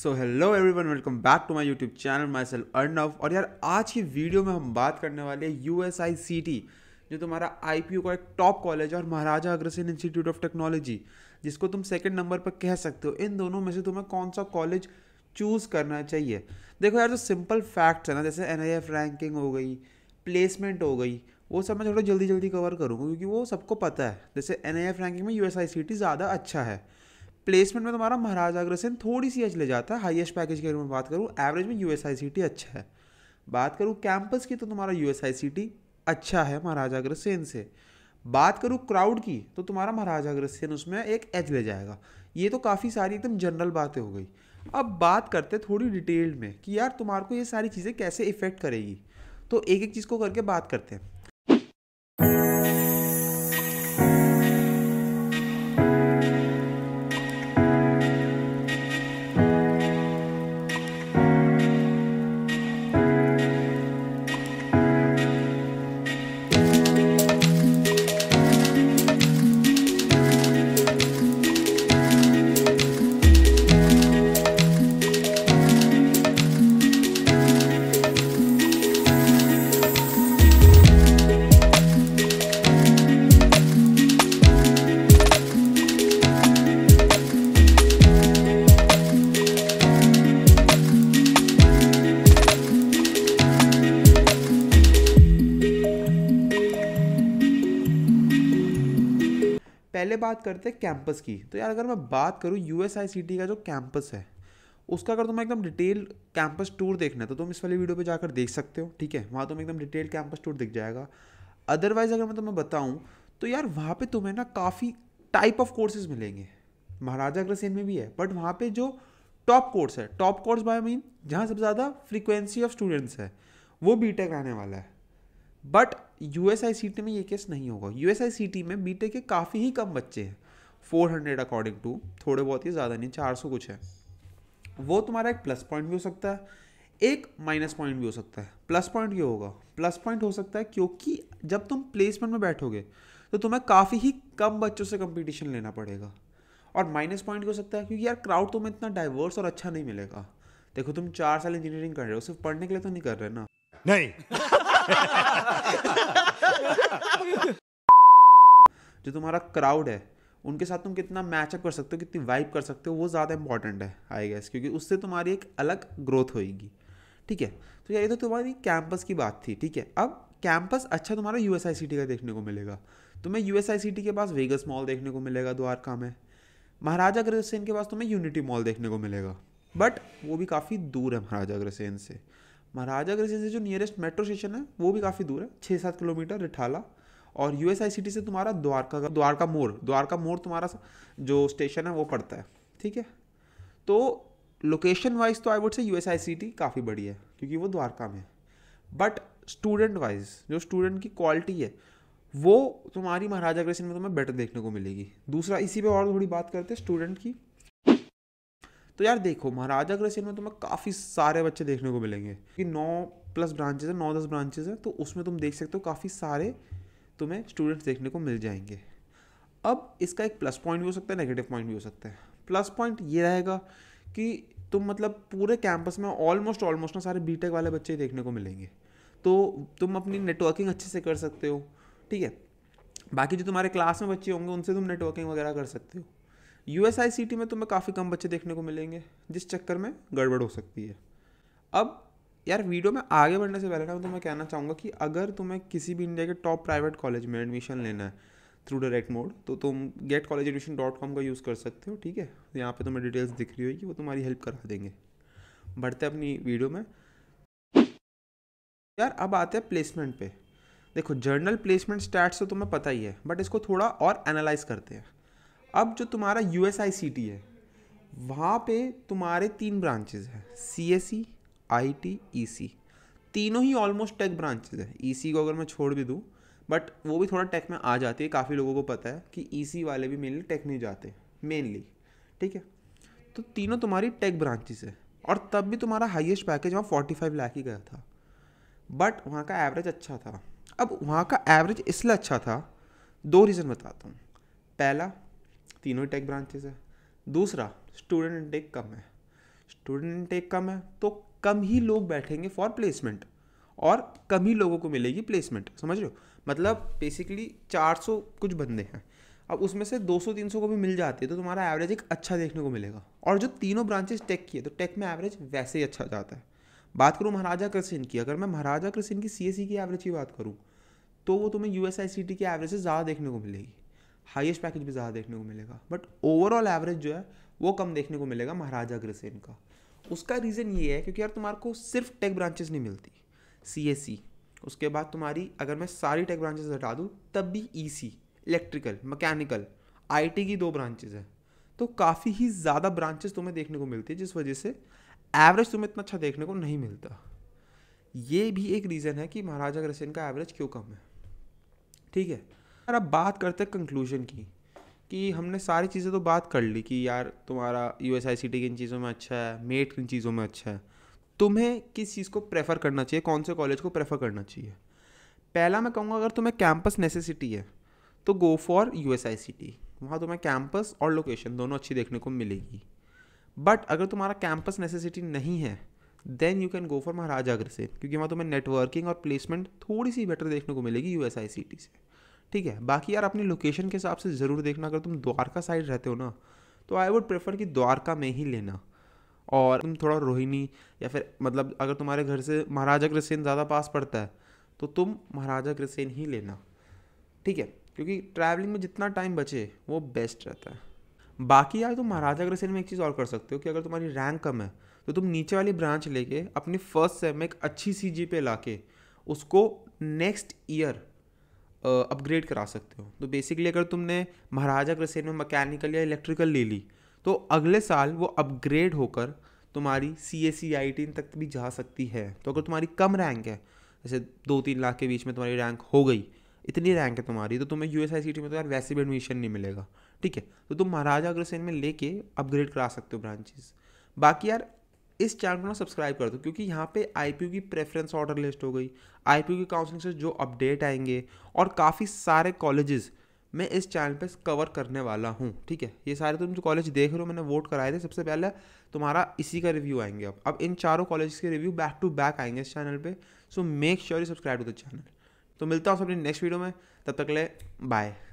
so hello everyone welcome back to my YouTube channel myself Arnav और यार आज की वीडियो में हम बात करने वाले U S I C T जो तुम्हारा आई पी यू का एक टॉप कॉलेज है और Maharaja Agrasen institute of technology जिसको तुम सेकेंड नंबर पर कह सकते हो इन दोनों में से तुम्हें कौन सा कॉलेज चूज़ करना चाहिए देखो यार जो सिंपल फैक्ट्स है ना जैसे एन आई एफ रैंकिंग हो गई प्लेसमेंट हो गई वो सब मैं थोड़ा जल्दी जल्दी कवर करूँगा क्योंकि वो सबको पता है जैसे एन आई एफ रैंकिंग में U S I C T ज़्यादा अच्छा है प्लेसमेंट में तुम्हारा महाराज अग्रसेन थोड़ी सी एज ले जाता है हाईएस्ट पैकेज के अगर बात करूँ एवरेज में यू अच्छा है बात करूँ कैंपस की तो तुम्हारा यू अच्छा है महाराज अग्रसेन से बात करूँ क्राउड की तो तुम्हारा महाराज अग्रसेन उसमें एक एज ले जाएगा ये तो काफ़ी सारी एकदम जनरल बातें हो गई अब बात करते थोड़ी डिटेल्ड में कि यार तुम्हारे को ये सारी चीज़ें कैसे इफ़ेक्ट करेगी तो एक एक चीज़ को करके बात करते हैं पहले बात करते हैं कैंपस की तो यार अगर मैं बात करूँ यू का जो कैंपस है उसका अगर तुम्हें एकदम डिटेल कैंपस टूर देखना है तो तुम इस वाली वीडियो पे जाकर देख सकते हो ठीक है वहाँ तुम्हें एकदम डिटेल कैंपस टूर दिख जाएगा अदरवाइज़ अगर मैं तुम्हें बताऊँ तो यार वहाँ पे तुम्हें ना काफ़ी टाइप ऑफ कोर्सेज मिलेंगे महाराजा अग्रसेन में भी है बट वहाँ पे जो टॉप कोर्स है टॉप कोर्स बाय मीन जहाँ सबसे ज़्यादा फ्रीक्वेंसी ऑफ स्टूडेंट्स है वो बी रहने वाला है बट यू में ये केस नहीं होगा यू में बी e के काफ़ी ही कम बच्चे हैं 400 अकॉर्डिंग टू थोड़े बहुत ही ज़्यादा नहीं 400 कुछ है वो तुम्हारा एक प्लस पॉइंट भी हो सकता है एक माइनस पॉइंट भी हो सकता है प्लस पॉइंट ये होगा प्लस पॉइंट हो सकता है क्योंकि जब तुम प्लेसमेंट में बैठोगे तो तुम्हें काफ़ी ही कम बच्चों से कंपटीशन लेना पड़ेगा और माइनस पॉइंट हो सकता है क्योंकि यार क्राउड तुम्हें इतना डाइवर्स और अच्छा नहीं मिलेगा देखो तुम चार साल इंजीनियरिंग कर रहे हो सिर्फ पढ़ने के लिए तो नहीं कर रहे ना नहीं जो तुम्हारा क्राउड है उनके साथ तुम कितना मैचअप कर सकते हो कितनी वाइब कर सकते हो वो ज़्यादा इंपॉर्टेंट है आई गेस क्योंकि उससे तुम्हारी एक अलग ग्रोथ होगी ठीक है तो ये तो तुम्हारी कैंपस की बात थी ठीक है अब कैंपस अच्छा तुम्हारा यू सिटी का देखने को मिलेगा तुम्हें यू सिटी के पास वेगस मॉल देखने को मिलेगा द्वारका में महाराजा अग्रसेन के पास तुम्हें यूनिटी मॉल देखने को मिलेगा बट वो भी काफ़ी दूर है महाराजा अग्रसेन से महाराजा अग्रसेन से जो नियरेस्ट मेट्रो स्टेशन है वो भी काफ़ी दूर है छः सात किलोमीटर रिठाला और यू से तुम्हारा द्वारका का द्वारका मोर द्वारका मोर तुम्हारा जो स्टेशन है वो पड़ता है ठीक है तो लोकेशन वाइज तो आई वुड से यू काफ़ी बड़ी है क्योंकि वो द्वारका में है बट स्टूडेंट वाइज जो स्टूडेंट की क्वालिटी है वो तुम्हारी महाराजा अग्रसेन में तुम्हें बेटर देखने को मिलेगी दूसरा इसी पे और थोड़ी बात करते हैं स्टूडेंट की तो यार देखो महाराजा अग्रसेन में तुम्हें काफ़ी सारे बच्चे देखने को मिलेंगे कि नौ प्लस ब्रांचेज है नौ दस ब्रांचेज है तो उसमें तुम देख सकते हो काफ़ी सारे तुम्हें स्टूडेंट्स देखने को मिल जाएंगे अब इसका एक प्लस पॉइंट भी हो सकता है नेगेटिव पॉइंट भी हो सकता है प्लस पॉइंट ये रहेगा कि तुम मतलब पूरे कैंपस में ऑलमोस्ट ऑलमोस्ट ना सारे बीटेक वाले बच्चे देखने को मिलेंगे तो तुम अपनी नेटवर्किंग अच्छे से कर सकते हो ठीक है बाकी जो तुम्हारे क्लास में बच्चे होंगे उनसे तुम नेटवर्किंग वगैरह कर सकते हो U S I C T में तुम्हें तो काफ़ी कम बच्चे देखने को मिलेंगे जिस चक्कर में गड़बड़ हो सकती है अब यार वीडियो में आगे बढ़ने से पहले ना मैं तुम्हें कहना चाहूँगा कि अगर तुम्हें किसी भी इंडिया के टॉप प्राइवेट कॉलेज में एडमिशन लेना है थ्रू डायरेक्ट मोड तो तुम get college admission dot com का यूज़ कर सकते हो ठीक है यहाँ पे तुम्हें डिटेल्स दिख रही होगी वो तुम्हारी हेल्प करा देंगे बढ़ते अपनी वीडियो में यार अब आते हैं प्लेसमेंट पे देखो जर्नल प्लेसमेंट स्टैट्स तो तुम्हें पता ही है बट इसको थोड़ा और एनालाइज करते हैं अब जो तुम्हारा U S I C T है वहाँ पे तुम्हारे तीन ब्रांचेज हैं C S C I T E सी तीनों ही ऑलमोस्ट टेक ब्रांचेज हैं ई e सी को अगर मैं छोड़ भी दूँ बट वो भी थोड़ा टेक में आ जाती है काफ़ी लोगों को पता है कि ई e सी वाले भी मेनली टेक नहीं जाते मेनली ठीक है तो तीनों तुम्हारी टेक ब्रांचेज है और तब भी तुम्हारा हाइएस्ट पैकेज वहाँ फोर्टी फाइव लाख ही गया था बट वहाँ का एवरेज अच्छा था अब वहाँ का एवरेज इसलिए अच्छा था दो रीज़न बताता हूँ पहला तीनों टेक ब्रांचेज है दूसरा स्टूडेंट इनटेक कम है स्टूडेंट इनटेक कम है तो कम ही लोग बैठेंगे फॉर प्लेसमेंट और कम ही लोगों को मिलेगी प्लेसमेंट समझ रहे हो मतलब बेसिकली 400 कुछ बंदे हैं अब उसमें से 200-300 को भी मिल जाती है तो तुम्हारा एवरेज एक अच्छा देखने को मिलेगा और जो तीनों ब्रांचेस टेक की है तो टेक में एवरेज वैसे ही अच्छा जाता है बात करूँ महाराजा कृष्ण की अगर मैं महाराजा कृष्ण की सी e की एवरेज की बात करूँ तो वो तुम्हें U S I C T की एवरेज से ज़्यादा देखने को मिलेगी हाईएस्ट पैकेज भी ज़्यादा देखने को मिलेगा बट ओवरऑल एवरेज जो है वो कम देखने को मिलेगा महाराजा अग्रसेन का उसका रीज़न ये है क्योंकि यार तुम्हारे को सिर्फ टेक ब्रांचेस नहीं मिलती सी एस सी उसके बाद तुम्हारी अगर मैं सारी टेक ब्रांचेस हटा दूँ तब भी E C electrical mechanical I T की दो ब्रांचेज हैं तो काफ़ी ही ज़्यादा ब्रांचेस तुम्हें देखने को मिलती है जिस वजह से एवरेज तुम्हें इतना अच्छा देखने को नहीं मिलता ये भी एक रीज़न है कि महाराजा अग्रसेन का एवरेज क्यों कम है ठीक है यार अब बात करते हैं कंक्लूजन की कि हमने सारी चीज़ें तो बात कर ली कि यार तुम्हारा U S I C T किन चीज़ों में अच्छा है मेट किन चीज़ों में अच्छा है तुम्हें किस चीज़ को प्रेफर करना चाहिए कौन से कॉलेज को प्रेफर करना चाहिए पहला मैं कहूँगा अगर तुम्हें कैंपस नेसेसिटी है तो go for U S I C T वहाँ तुम्हें कैंपस और लोकेशन दोनों अच्छी देखने को मिलेगी बट अगर तुम्हारा कैंपस नेसेसिटी नहीं है then you can go for Maharaja Agrasen क्योंकि वहाँ तुम्हें नेटवर्किंग और प्लेसमेंट थोड़ी सी बेटर देखने को मिलेगी U S I C T से ठीक है बाकी यार अपनी लोकेशन के हिसाब से ज़रूर देखना अगर तुम द्वारका साइड रहते हो ना तो आई वुड प्रेफर कि द्वारका में ही लेना और तुम थोड़ा रोहिणी या फिर मतलब अगर तुम्हारे घर से महाराजा ग्रसेन ज़्यादा पास पड़ता है तो तुम महाराजा ग्रसेन ही लेना ठीक है क्योंकि ट्रैवलिंग में जितना टाइम बचे वो बेस्ट रहता है बाकी यार तुम महाराजा अग्रसेन में एक चीज़ और कर सकते हो कि अगर तुम्हारी रैंक कम है तो तुम नीचे वाली ब्रांच लेके अपनी फर्स्ट सेम में एक अच्छी सी जी पे ला के उसको नेक्स्ट ईयर अपग्रेड करा सकते हो तो बेसिकली अगर तुमने महाराजा क्रसेन में मैकेनिकल या इलेक्ट्रिकल ले ली तो अगले साल वो अपग्रेड होकर तुम्हारी C S C I T तक भी जा सकती है तो अगर तुम्हारी कम रैंक है जैसे दो तीन लाख के बीच में तुम्हारी रैंक हो गई इतनी रैंक है तुम्हारी तो तुम्हें U S I C T में तो यार वैसे भी एडमिशन नहीं मिलेगा ठीक है तो तुम महाराजा अग्रसेन में लेके अपग्रेड करा सकते हो ब्रांचेस बाकी यार इस चैनल को ना सब्सक्राइब कर दो क्योंकि यहाँ पे आईपीयू की प्रेफरेंस ऑर्डर लिस्ट हो गई आईपीयू की काउंसलिंग से जो अपडेट आएंगे और काफ़ी सारे कॉलेजेस मैं इस चैनल पे कवर करने वाला हूँ ठीक है ये सारे तो तुम जो कॉलेज देख रहे हो मैंने वोट कराए थे सबसे पहले तुम्हारा इसी का रिव्यू आएंगे अब अब इन चारों कॉलेज के रिव्यू बैक टू बैक आएंगे इस चैनल पर so make sure you subscribe to the channel तो मिलता हूँ सब अपनी नेक्स्ट वीडियो में तब तक ले बाय